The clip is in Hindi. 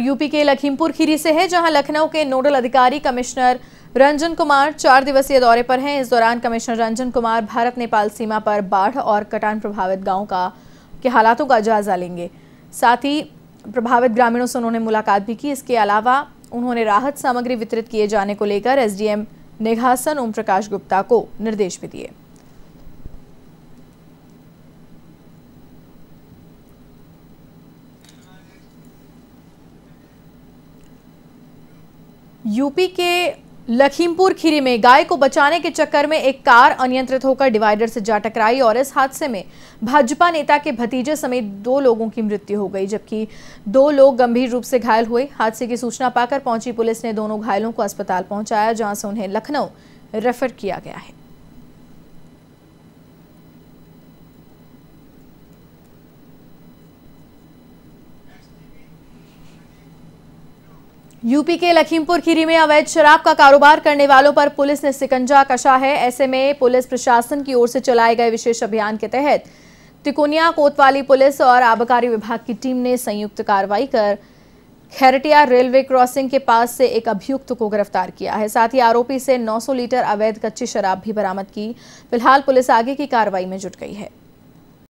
यूपी के लखीमपुर खीरी से है जहां लखनऊ के नोडल अधिकारी कमिश्नर रंजन कुमार चार दिवसीय दौरे पर हैं इस दौरान कमिश्नर रंजन कुमार भारत नेपाल सीमा पर बाढ़ और कटान प्रभावित गांव का के हालातों का जायजा लेंगे साथ ही प्रभावित ग्रामीणों से उन्होंने मुलाकात भी की इसके अलावा उन्होंने राहत सामग्री वितरित किए जाने को लेकर एसडीएम निघासन ओम प्रकाश गुप्ता को निर्देश भी दिए यूपी के लखीमपुर खीरी में गाय को बचाने के चक्कर में एक कार अनियंत्रित होकर डिवाइडर से जा टकराई और इस हादसे में भाजपा नेता के भतीजे समेत दो लोगों की मृत्यु हो गई जबकि दो लोग गंभीर रूप से घायल हुए हादसे की सूचना पाकर पहुंची पुलिस ने दोनों घायलों को अस्पताल पहुंचाया जहां से उन्हें लखनऊ रेफर किया गया है यूपी के लखीमपुर खीरी में अवैध शराब का कारोबार करने वालों पर पुलिस ने सिकंजा कसा है ऐसे में पुलिस प्रशासन की ओर से चलाए गए विशेष अभियान के तहत तिकोनिया कोतवाली पुलिस और आबकारी विभाग की टीम ने संयुक्त कार्रवाई कर खैरटिया रेलवे क्रॉसिंग के पास से एक अभियुक्त को गिरफ्तार किया है साथ ही आरोपी से 900 लीटर अवैध कच्ची शराब भी बरामद की फिलहाल पुलिस आगे की कार्रवाई में जुट गई है